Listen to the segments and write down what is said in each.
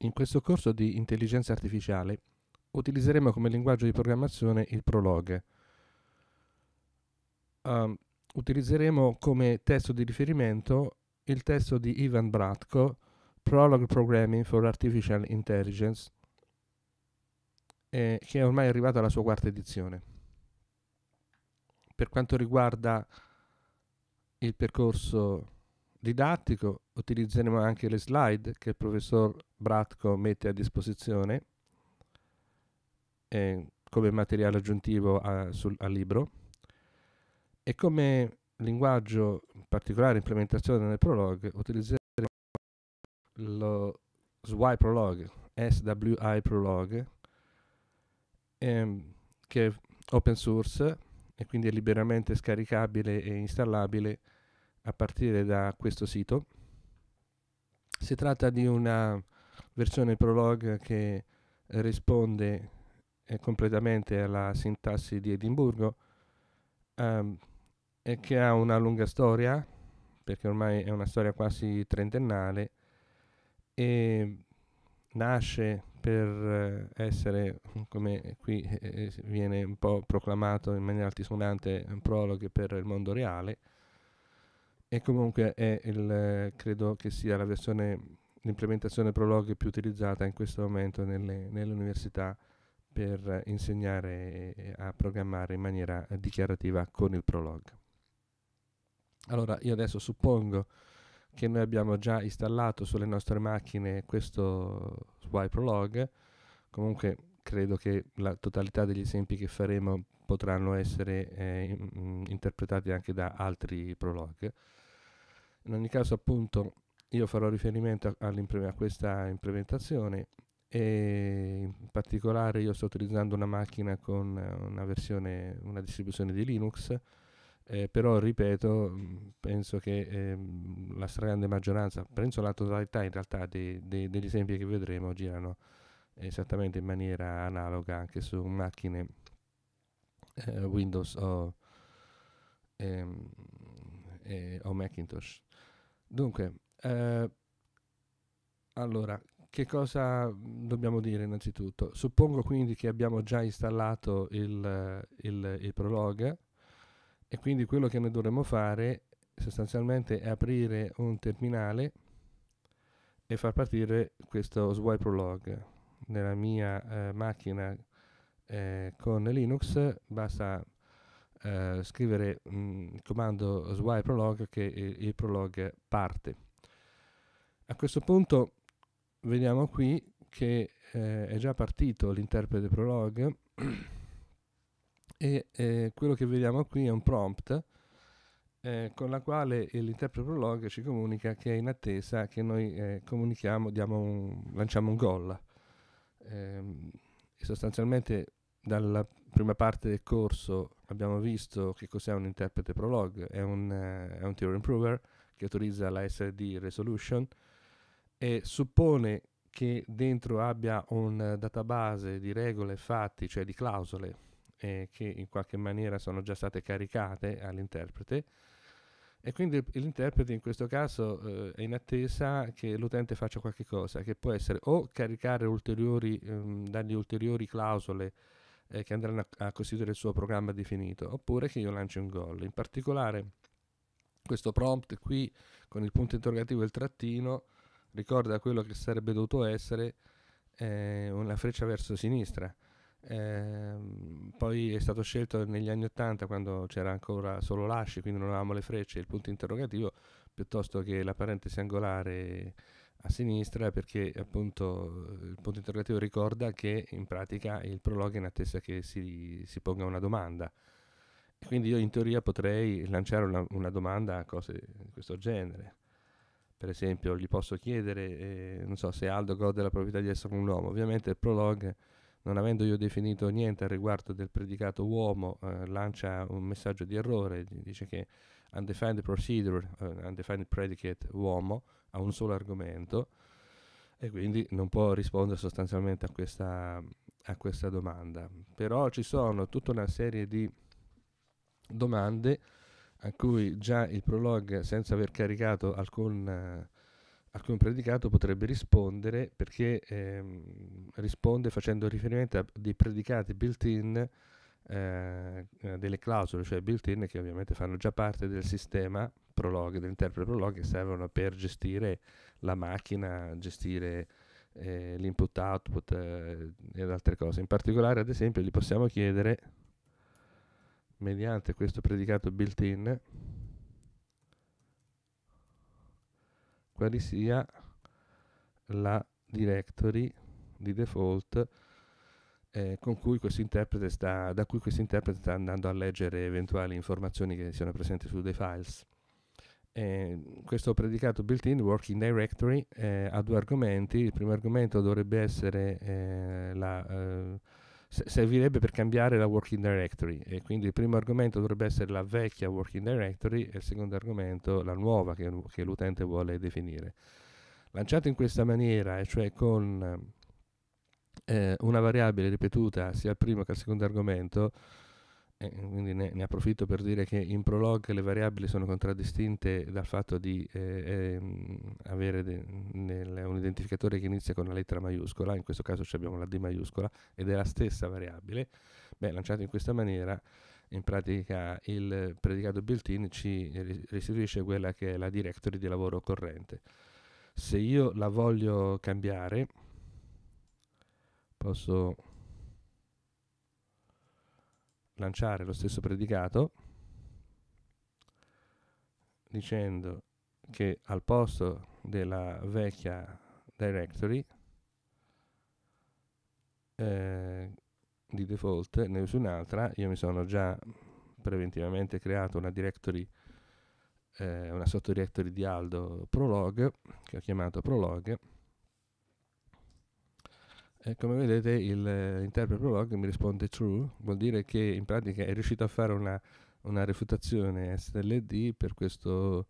In questo corso di intelligenza artificiale utilizzeremo come linguaggio di programmazione il Prolog. Um, ehm, utilizzeremo come testo di riferimento il testo di Ivan Bratko, Prolog Programming for Artificial Intelligence, eh, che è ormai arrivato alla sua quarta edizione. Per quanto riguarda il percorso didattico utilizzeremo anche le slide che il professor Bratco mette a disposizione eh, come materiale aggiuntivo a, sul, al libro e come linguaggio in particolare implementazione nel prologue utilizzeremo lo SWI prologue, SWI prologue ehm, che è open source e quindi è liberamente scaricabile e installabile a partire da questo sito. Si tratta di una versione prologue che risponde eh, completamente alla sintassi di Edimburgo ehm, e che ha una lunga storia, perché ormai è una storia quasi trentennale, e nasce per eh, essere, come qui eh, eh, viene un po' proclamato in maniera altisonante, un prologue per il mondo reale, e comunque è il, credo che sia la versione, l'implementazione Prolog più utilizzata in questo momento nelle, nelle università per insegnare a programmare in maniera dichiarativa con il Prolog. Allora, io adesso suppongo che noi abbiamo già installato sulle nostre macchine questo swipe prolog comunque credo che la totalità degli esempi che faremo potranno essere eh, interpretati anche da altri prolog in ogni caso appunto io farò riferimento a, a questa implementazione e in particolare io sto utilizzando una macchina con una versione, una distribuzione di Linux, eh, però ripeto, penso che eh, la stragrande maggioranza, penso la totalità in realtà dei, dei, degli esempi che vedremo girano esattamente in maniera analoga anche su macchine eh, Windows o ehm, e eh, a Macintosh. Dunque, eh, allora, che cosa dobbiamo dire innanzitutto? Suppongo quindi che abbiamo già installato il, il, il Prolog e quindi quello che noi dovremmo fare sostanzialmente è aprire un terminale e far partire questo swipe prolog nella mia eh, macchina eh, con Linux basta eh, scrivere mm, il comando swipe prolog che il, il prolog parte. A questo punto vediamo qui che eh, è già partito l'interprete prolog e eh, quello che vediamo qui è un prompt eh, con la quale l'interprete prolog ci comunica che è in attesa che noi eh, comunichiamo, un, lanciamo un goal. Ehm, sostanzialmente dalla prima parte del corso abbiamo visto che cos'è un interprete prolog, è un, eh, è un theorem prover che utilizza la SRD resolution e suppone che dentro abbia un database di regole e fatti, cioè di clausole, eh, che in qualche maniera sono già state caricate all'interprete e quindi l'interprete in questo caso eh, è in attesa che l'utente faccia qualche cosa, che può essere o caricare ulteriori, ehm, dargli ulteriori clausole eh, che andranno a, a costituire il suo programma definito, oppure che io lancio un gol. In particolare questo prompt qui con il punto interrogativo e il trattino ricorda quello che sarebbe dovuto essere eh, una freccia verso sinistra. Eh, poi è stato scelto negli anni 80 quando c'era ancora solo l'asci, quindi non avevamo le frecce, il punto interrogativo, piuttosto che la parentesi angolare a sinistra perché appunto il punto interrogativo ricorda che in pratica il prologo è in attesa che si, si ponga una domanda. Quindi io in teoria potrei lanciare una, una, domanda a cose di questo genere. Per esempio, gli posso chiedere, eh, non so, se Aldo gode della proprietà di essere un uomo. Ovviamente il prologo, non avendo io definito niente al riguardo del predicato uomo, eh, lancia un messaggio di errore, dice che undefined procedure, uh, undefined predicate uomo, a un solo argomento e quindi non può rispondere sostanzialmente a questa, a questa domanda. Però ci sono tutta una serie di domande a cui già il prologue, senza aver caricato alcun, eh, alcun predicato, potrebbe rispondere perché ehm, risponde facendo riferimento a dei predicati built-in, eh, delle clausole, cioè built-in che ovviamente fanno già parte del sistema prolog, dell'interprete prolog che servono per gestire la macchina, gestire eh, l'input output eh, ed altre cose. In particolare, ad esempio, gli possiamo chiedere mediante questo predicato built-in quali sia la directory di default eh, cui sta, da cui questo interprete sta andando a leggere eventuali informazioni che siano presenti su dei files. Ehm, questo predicato built-in Working Directory eh, ha due argomenti. Il primo argomento dovrebbe essere eh, la, eh, servirebbe per cambiare la Working Directory e quindi il primo argomento dovrebbe essere la vecchia Working Directory e il secondo argomento la nuova che, che l'utente vuole definire. Lanciato in questa maniera, e cioè con eh, una variabile ripetuta sia al primo che al secondo argomento, eh, eh, quindi ne, ne, approfitto per dire che in Prolog le variabili sono contraddistinte dal fatto di eh, ehm, avere de, nel, un identificatore che inizia con la lettera maiuscola, in questo caso abbiamo la D maiuscola, ed è la stessa variabile. Beh, lanciato in questa maniera, in pratica il predicato built-in ci restituisce quella che è la directory di lavoro corrente. Se io la voglio cambiare, posso lanciare lo stesso predicato dicendo che al posto della vecchia directory eh, di default ne uso un'altra io mi sono già preventivamente creato una directory eh, una sottodirectory di Aldo prolog che ho chiamato prolog e come vedete il, eh, l'interpreter prolog mi risponde true, vuol dire che in pratica è riuscito a fare una, una refutazione SLD per questo,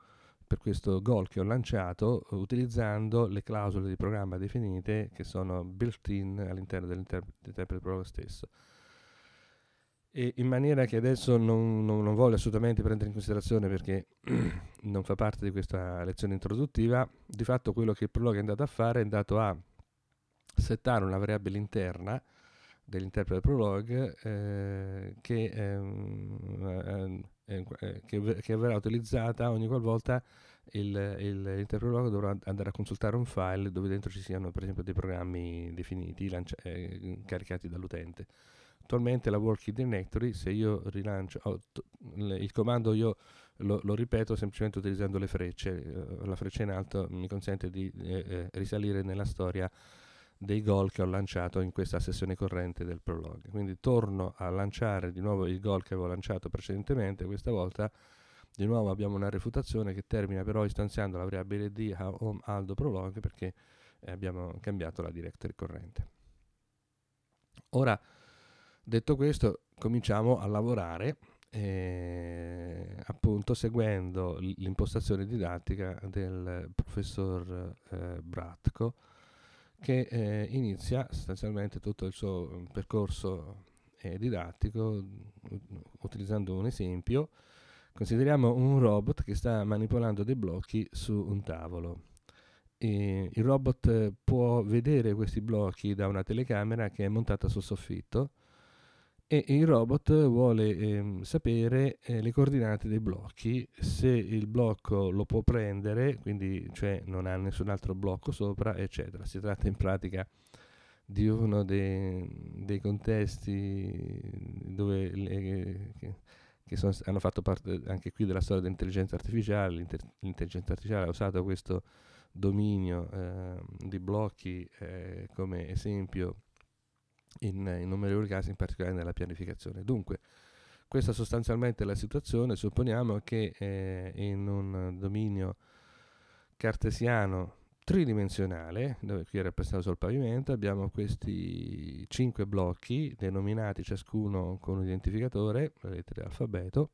per questo goal che ho lanciato utilizzando le clausole di programma definite che sono built-in all'interno dell'interprete prolog stesso in maniera che adesso non, non, non, voglio assolutamente prendere in considerazione perché non fa parte di questa lezione introduttiva, di fatto quello che il prologo è andato a fare è andato a settare una variabile interna dell'interprete prolog eh, che, ehm, eh, ehm, eh, eh che, che, verrà utilizzata ogni qualvolta l'interprete prolog dovrà andare a consultare un file dove dentro ci siano per esempio dei programmi definiti eh, caricati dall'utente. Attualmente la Working Directory, se io rilancio oh, il comando, io lo, lo, ripeto semplicemente utilizzando le frecce, eh, la freccia in alto mi consente di risalire nella storia dei gol che ho lanciato in questa sessione corrente del prologue. Quindi torno a lanciare di nuovo il gol che avevo lanciato precedentemente, questa volta di nuovo abbiamo una refutazione che termina però istanziando la variabile d a home aldo prologue perché eh, abbiamo cambiato la directory corrente. Ora, detto questo, cominciamo a lavorare eh, appunto seguendo l'impostazione didattica del professor eh, Bratco che eh, inizia sostanzialmente tutto il suo mm, percorso eh, didattico mm, utilizzando un esempio. Consideriamo un robot che sta manipolando dei blocchi su un tavolo. E il robot eh, può vedere questi blocchi da una telecamera che è montata sul soffitto e il robot vuole ehm, sapere eh, le coordinate dei blocchi, se il blocco lo può prendere, quindi cioè non ha nessun altro blocco sopra, eccetera. Si tratta in pratica di uno dei, dei contesti dove le, che, che sono, hanno fatto parte anche qui della storia dell'intelligenza artificiale, L'inter, l'intelligenza artificiale ha usato questo dominio eh, di blocchi eh, come esempio in, in innumerevoli casi, in particolare nella pianificazione. Dunque, questa sostanzialmente è la situazione, supponiamo che eh, in un dominio cartesiano tridimensionale, dove qui è rappresentato sul pavimento, abbiamo questi cinque blocchi denominati ciascuno con un identificatore, la alfabeto,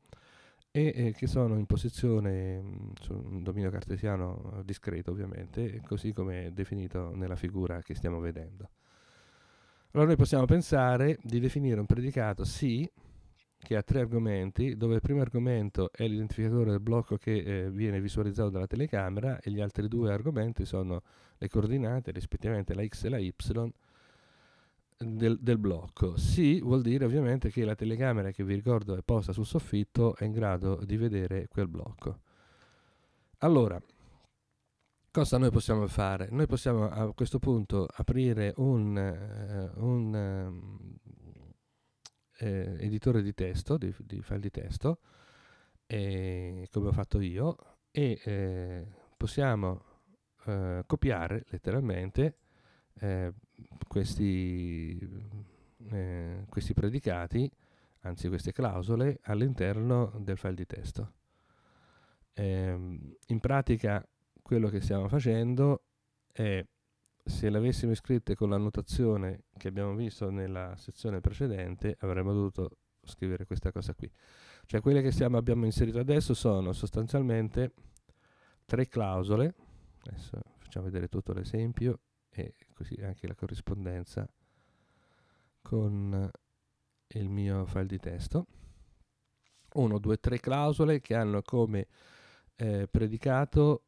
e eh, che sono in posizione mm, su un dominio cartesiano discreto ovviamente, così come definito nella figura che stiamo vedendo. Allora noi possiamo pensare di definire un predicato sì, che ha tre argomenti, dove il primo argomento è l'identificatore del blocco che eh, viene visualizzato dalla telecamera e gli altri due argomenti sono le coordinate, rispettivamente la x e la y, del, del, blocco. Sì vuol dire ovviamente che la telecamera che vi ricordo è posta sul soffitto è in grado di vedere quel blocco. Allora, Cosa noi possiamo fare? Noi possiamo a questo punto aprire un, uh, un uh, editore di testo, di, di file di testo, eh, come ho fatto io, e eh, possiamo eh, copiare letteralmente questi, questi predicati, anzi queste clausole, all'interno del file di testo. Ehm, in pratica quello che stiamo facendo è se l'avessimo iscritte con l'annotazione che abbiamo visto nella sezione precedente avremmo dovuto scrivere questa cosa qui cioè quelle che stiamo, abbiamo inserito adesso sono sostanzialmente tre clausole adesso facciamo vedere tutto l'esempio e così anche la corrispondenza con il mio file di testo 1, 2, 3 clausole che hanno come eh, predicato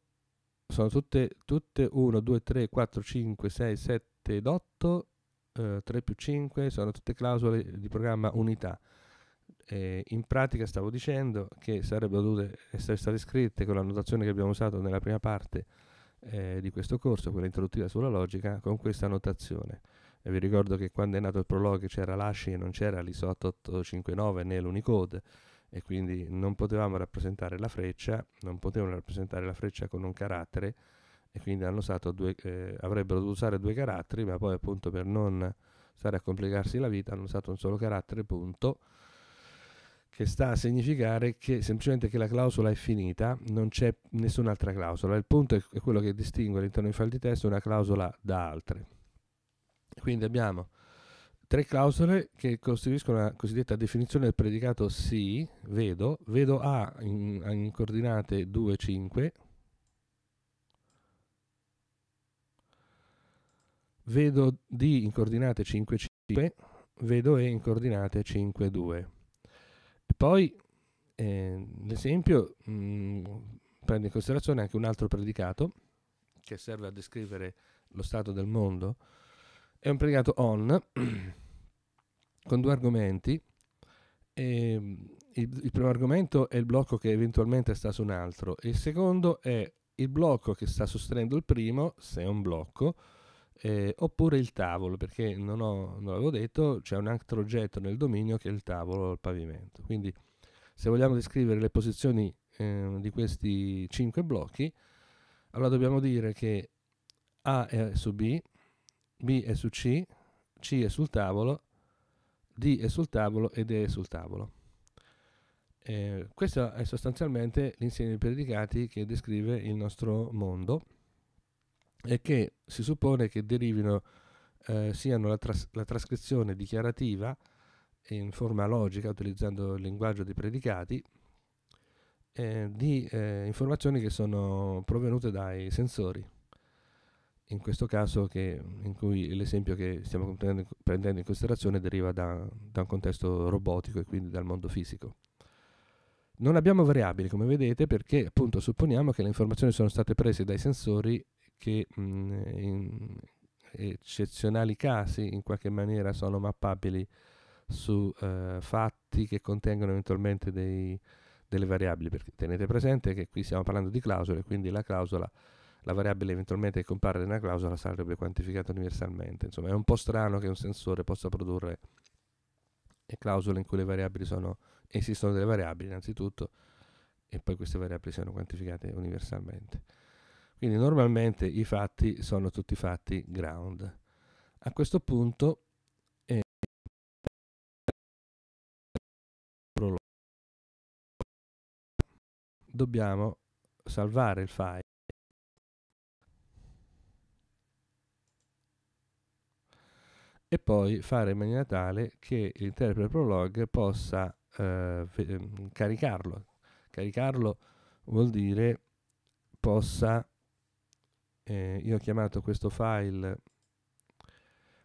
sono tutte, tutte 1, 2, 3, 4, 5, 6, 7 ed 8, eh, 3 più 5 sono tutte clausole di programma unità. Eh, in pratica stavo dicendo che sarebbero dovute essere state scritte con la notazione che abbiamo usato nella prima parte eh, di questo corso, quella introduttiva sulla logica, con questa notazione. E vi ricordo che quando è nato il prologue c'era l'ASCII e non c'era l'ISO 8859 né l'Unicode e quindi non potevamo rappresentare la freccia, non potevano rappresentare la freccia con un carattere e quindi hanno usato due, eh, avrebbero dovuto usare due caratteri, ma poi appunto per non stare a complicarsi la vita hanno usato un solo carattere, punto, che sta a significare che semplicemente che la clausola è finita, non c'è nessun'altra clausola. Il punto è, è quello che distingue all'interno dei file di testo una clausola da altre. Quindi abbiamo tre clausole che costituiscono la cosiddetta definizione del predicato sì, vedo, vedo A in, in coordinate 2, 5, vedo D in coordinate 5, 5, vedo E in coordinate 5, 2. Poi eh, l'esempio mm, prende in considerazione anche un altro predicato che serve a descrivere lo stato del mondo, è un predicato on con due argomenti. E, ehm, il, il, primo argomento è il blocco che eventualmente sta su un altro, il secondo è il blocco che sta sostenendo il primo, se è un blocco, eh, oppure il tavolo, perché non, ho, non l'avevo detto, c'è un altro oggetto nel dominio che è il tavolo o il pavimento. Quindi se vogliamo descrivere le posizioni eh, di questi cinque blocchi, allora dobbiamo dire che A è su B, B è su C, C è sul tavolo D è sul tavolo ed E è sul tavolo. Eh, questo è sostanzialmente l'insieme di predicati che descrive il nostro mondo e che si suppone che derivino, eh, siano la, tras- la trascrizione dichiarativa in forma logica, utilizzando il linguaggio dei predicati, eh, di eh, informazioni che sono provenute dai sensori in questo caso che, in cui l'esempio che stiamo prendendo in considerazione deriva da, da, un contesto robotico e quindi dal mondo fisico. Non abbiamo variabili, come vedete, perché appunto supponiamo che le informazioni sono state prese dai sensori che mh, mm, in eccezionali casi in qualche maniera sono mappabili su eh, fatti che contengono eventualmente dei, delle variabili, perché tenete presente che qui stiamo parlando di clausole, quindi la clausola la variabile eventualmente che compare nella clausola sarebbe quantificata universalmente. Insomma, è un po' strano che un sensore possa produrre clausole in cui le variabili sono esistono delle variabili innanzitutto e poi queste variabili siano quantificate universalmente. Quindi normalmente i fatti sono tutti fatti ground. A questo punto eh, dobbiamo salvare il file e poi fare in maniera tale che l'interprete prolog possa eh, mm, caricarlo. Caricarlo vuol dire possa, eh, io ho chiamato questo file,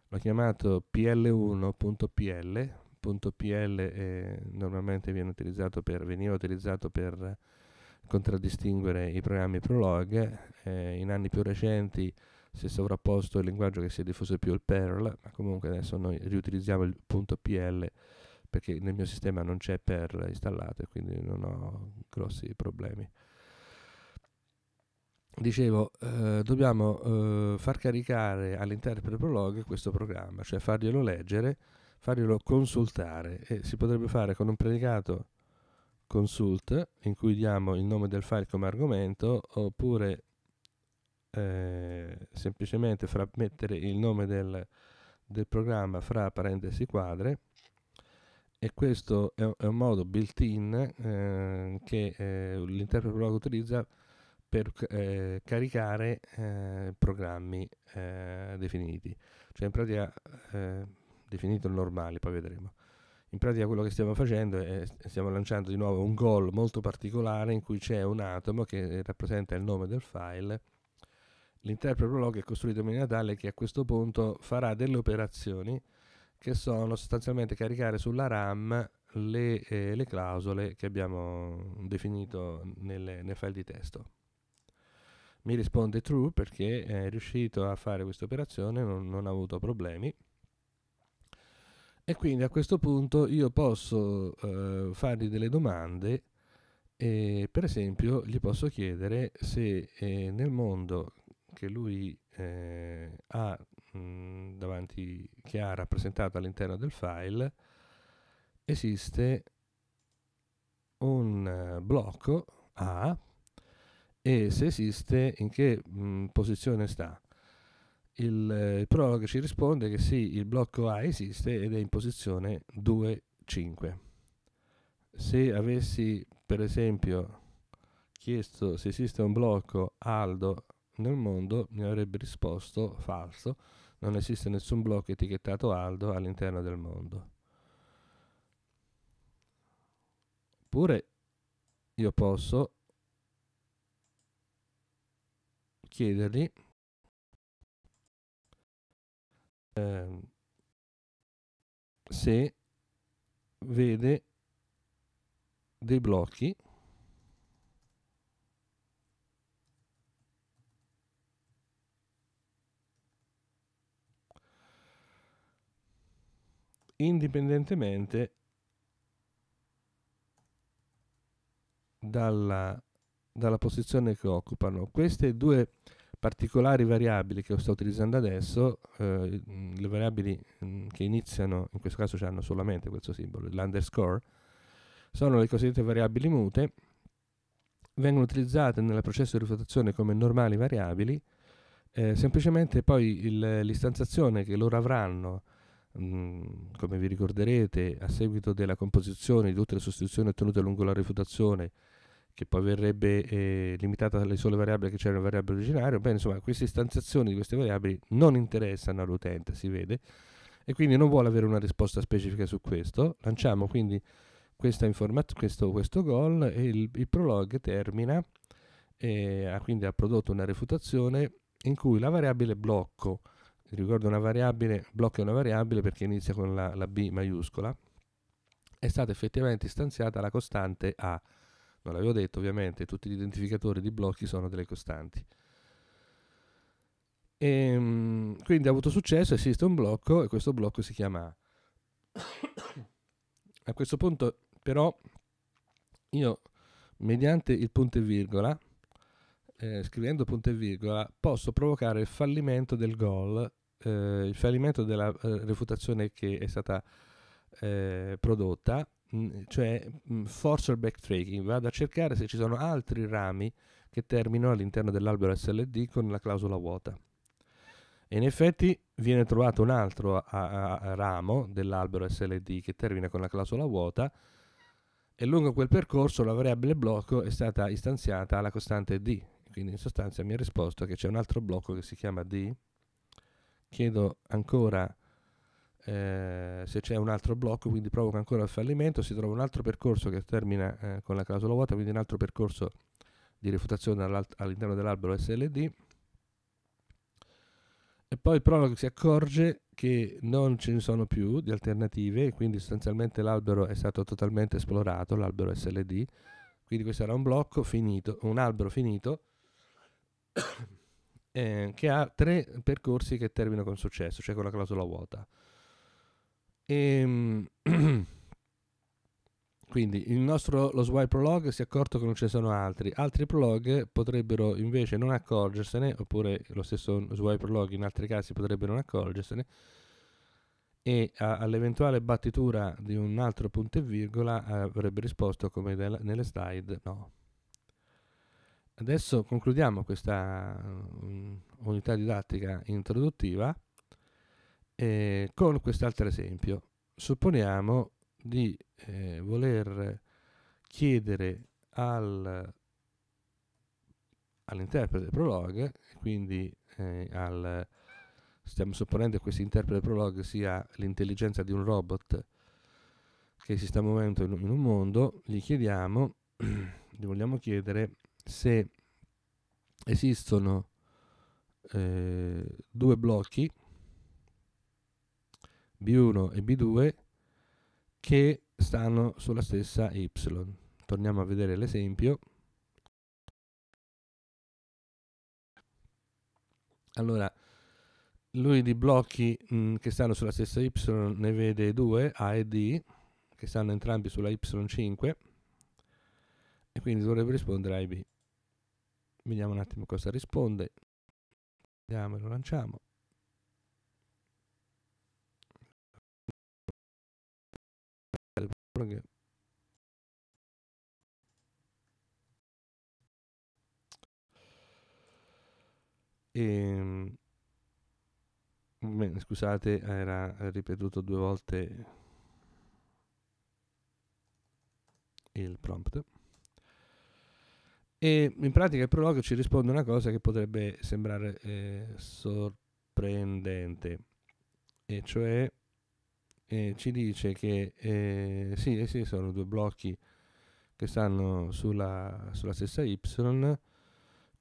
l'ho chiamato pl1.pl, .pl eh, normalmente viene utilizzato per, veniva utilizzato per contraddistinguere i programmi prolog, eh, in anni più recenti si è sovrapposto il linguaggio che si è diffuso più il Perl, ma comunque adesso noi riutilizziamo il .pl perché nel mio sistema non c'è Perl installato e quindi non ho grossi problemi. Dicevo, eh, dobbiamo eh, far caricare all'interprete Prolog questo programma, cioè farglielo leggere, farglielo consultare e si potrebbe fare con un predicato consult in cui diamo il nome del file come argomento oppure eh, semplicemente fra, mettere il nome del, del, programma fra parentesi quadre e questo è, è un modo built-in eh, che eh, l'interprete blog utilizza per eh, caricare eh, programmi eh, definiti, cioè in pratica definito il normale, poi vedremo. In pratica quello che stiamo facendo è stiamo lanciando di nuovo un goal molto particolare in cui c'è un atomo che rappresenta il nome del file L'interprete è costruito in maniera tale che a questo punto farà delle operazioni che sono sostanzialmente caricare sulla RAM le, eh, le clausole che abbiamo definito nelle, nei file di testo. Mi risponde true perché è riuscito a fare questa operazione, non, non ha avuto problemi. E quindi a questo punto io posso eh, fargli delle domande e per esempio gli posso chiedere se eh, nel mondo che lui eh, ha, mh, mm, davanti, che ha rappresentato all'interno del file, esiste un eh, blocco A e se esiste in che mh, mm, posizione sta. Il, eh, il prologo ci risponde che sì, il blocco A esiste ed è in posizione 2,5. Se avessi per esempio chiesto se esiste un blocco Aldo nel mondo mi avrebbe risposto falso, non esiste nessun blocco etichettato Aldo all'interno del mondo. Oppure io posso chiedergli eh, se vede dei blocchi indipendentemente dalla, dalla posizione che occupano. Queste due particolari variabili che sto utilizzando adesso, eh, le variabili mm, che iniziano, in questo caso hanno solamente questo simbolo, l'underscore, sono le cosiddette variabili mute, vengono utilizzate nel processo di rifiutazione come normali variabili, eh, semplicemente poi l'istanzazione che loro avranno come vi ricorderete, a seguito della composizione di tutte le sostituzioni ottenute lungo la refutazione, che poi verrebbe eh, limitata alle sole variabili che c'erano nella variabile originario, beh, insomma, queste istanziazioni di queste variabili non interessano all'utente, si vede, e quindi non vuole avere una risposta specifica su questo. Lanciamo quindi questa informat- questo, questo goal e il, il prolog termina, e eh, ha quindi ha prodotto una refutazione in cui la variabile blocco ricordo una variabile, blocca una variabile perché inizia con la, la, B maiuscola, è stata effettivamente istanziata la costante A. Non l'avevo detto ovviamente, tutti gli identificatori di blocchi sono delle costanti. E, ehm, quindi ha avuto successo, esiste un blocco e questo blocco si chiama A. A questo punto però io mediante il punto e virgola eh, scrivendo punto e virgola, posso provocare il fallimento del goal eh, il fallimento della eh, reputazione che è stata eh, prodotta, mh, mm, cioè mh, mm, force backtracking, vado a cercare se ci sono altri rami che terminano all'interno dell'albero SLD con la clausola vuota. E in effetti viene trovato un altro a, a, a ramo dell'albero SLD che termina con la clausola vuota e lungo quel percorso la variabile blocco è stata istanziata alla costante D. Quindi in sostanza mi ha risposto che c'è un altro blocco che si chiama D chiedo ancora eh, se c'è un altro blocco, quindi provoca ancora il fallimento, si trova un altro percorso che termina eh, con la clausola vuota, quindi un altro percorso di refutazione all'interno dell'albero SLD. E poi il prologo si accorge che non ce ne sono più di alternative, quindi sostanzialmente l'albero è stato totalmente esplorato, l'albero SLD, quindi questo era un blocco finito, un albero finito eh, che ha tre percorsi che terminano con successo, cioè con la clausola vuota. E, ehm, quindi il nostro lo swipe prologue si è accorto che non ce ne sono altri. Altri prologue potrebbero invece non accorgersene, oppure lo stesso swipe prologue in altri casi potrebbe non accorgersene. E a, all'eventuale battitura di un altro punto e virgola avrebbe risposto come del, nelle slide no adesso concludiamo questa mm, unità didattica introduttiva eh, con quest'altro esempio. Supponiamo di eh, voler chiedere al, all'interprete prologue, quindi eh, al, stiamo supponendo che questo interprete prologue sia l'intelligenza di un robot che si sta muovendo in un mondo, gli chiediamo, gli vogliamo chiedere se esistono eh, due blocchi B1 e B2 che stanno sulla stessa Y. Torniamo a vedere l'esempio. Allora, lui di blocchi mh, mm, che stanno sulla stessa Y ne vede due, A e D, che stanno entrambi sulla Y5, e quindi dovrebbe rispondere A e B. Vediamo un attimo cosa risponde. Vediamo e lo lanciamo. E, ehm, bene, scusate, era ripetuto due volte il prompt. E in pratica il prologo ci risponde una cosa che potrebbe sembrare eh, sorprendente, e cioè eh, ci dice che eh, sì, eh, sì, sono due blocchi che stanno sulla, sulla stessa Y,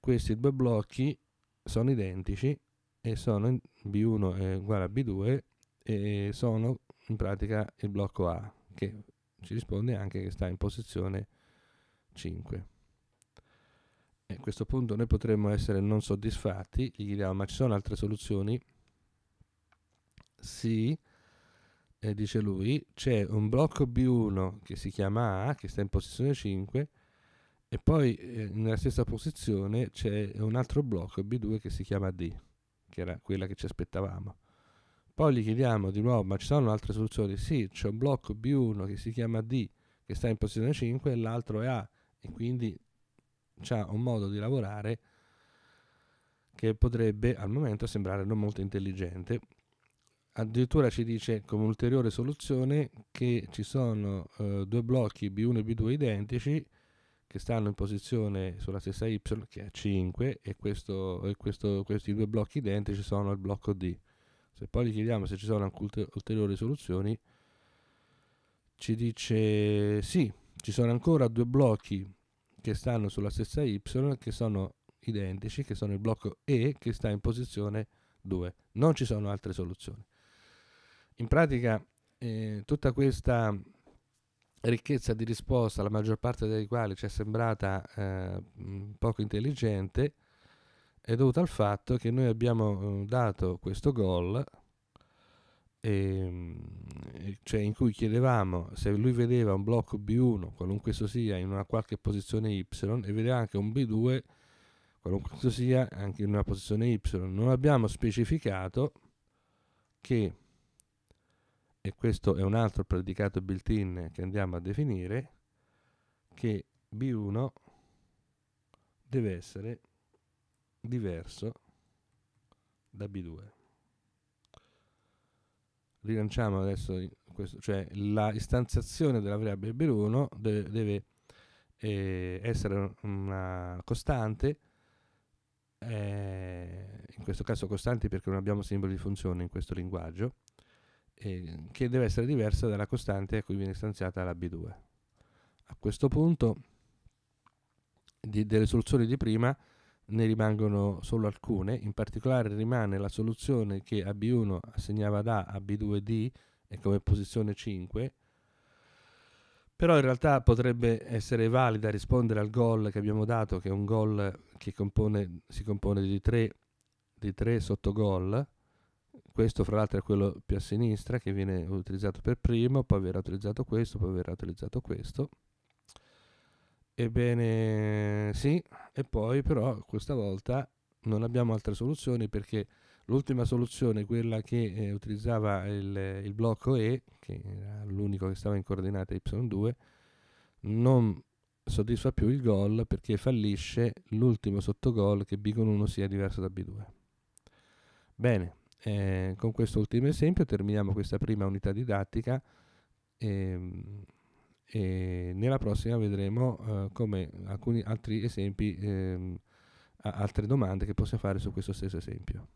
questi due blocchi sono identici e sono B1 è uguale a B2 e sono in pratica il blocco A che ci risponde anche che sta in posizione 5 a questo punto noi potremmo essere non soddisfatti, gli chiediamo ma ci sono altre soluzioni? Sì, e dice lui, c'è un blocco B1 che si chiama A, che sta in posizione 5, e poi eh, nella stessa posizione c'è un altro blocco B2 che si chiama D, che era quella che ci aspettavamo. Poi gli chiediamo di nuovo, ma ci sono altre soluzioni? Sì, c'è un blocco B1 che si chiama D, che sta in posizione 5, e l'altro è A, e quindi ha un modo di lavorare che potrebbe al momento sembrare non molto intelligente. Addirittura ci dice come ulteriore soluzione che ci sono eh, due blocchi B1 e B2 identici che stanno in posizione sulla stessa Y che è 5 e, questo, e questo, questi due blocchi identici sono il blocco D. Se poi gli chiediamo se ci sono anche ulteriori soluzioni, ci dice sì, ci sono ancora due blocchi che stanno sulla stessa Y, che sono identici, che sono il blocco E che sta in posizione 2. Non ci sono altre soluzioni. In pratica eh, tutta questa ricchezza di risposta, la maggior parte delle quali ci è sembrata eh, mm, poco intelligente, è dovuta al fatto che noi abbiamo eh, dato questo gol e, ehm, cioè in cui chiedevamo se lui vedeva un blocco B1, qualunque esso sia, in una qualche posizione Y e vedeva anche un B2, qualunque esso sia, anche in una posizione Y. Non abbiamo specificato che, e questo è un altro predicato built-in che andiamo a definire, che B1 deve essere diverso da B2 rilanciamo adesso questo, cioè la istanziazione della variabile b1 deve, deve eh, essere una costante, eh, in questo caso costanti perché non abbiamo simboli di funzione in questo linguaggio, eh, che deve essere diversa dalla costante a cui viene istanziata la b2. A questo punto di, delle soluzioni di prima ne rimangono solo alcune, in particolare rimane la soluzione che ab 1 assegnava ad A, a 2 D e come posizione 5, però in realtà potrebbe essere valida rispondere al gol che abbiamo dato, che è un gol che compone, si compone di 3 di 3 sottogol, questo fra l'altro è quello più a sinistra che viene utilizzato per primo, poi verrà utilizzato questo, poi verrà utilizzato questo. Ebbene sì, e poi però questa volta non abbiamo altre soluzioni perché l'ultima soluzione, quella che eh, utilizzava il, il, blocco E, che era l'unico che stava in coordinate Y2, non soddisfa più il gol perché fallisce l'ultimo sottogol che B 1 sia diverso da B2. Bene, eh, con questo ultimo esempio terminiamo questa prima unità didattica. Ehm, e nella prossima vedremo eh, come alcuni altri esempi, ehm, altre domande che possiamo fare su questo stesso esempio.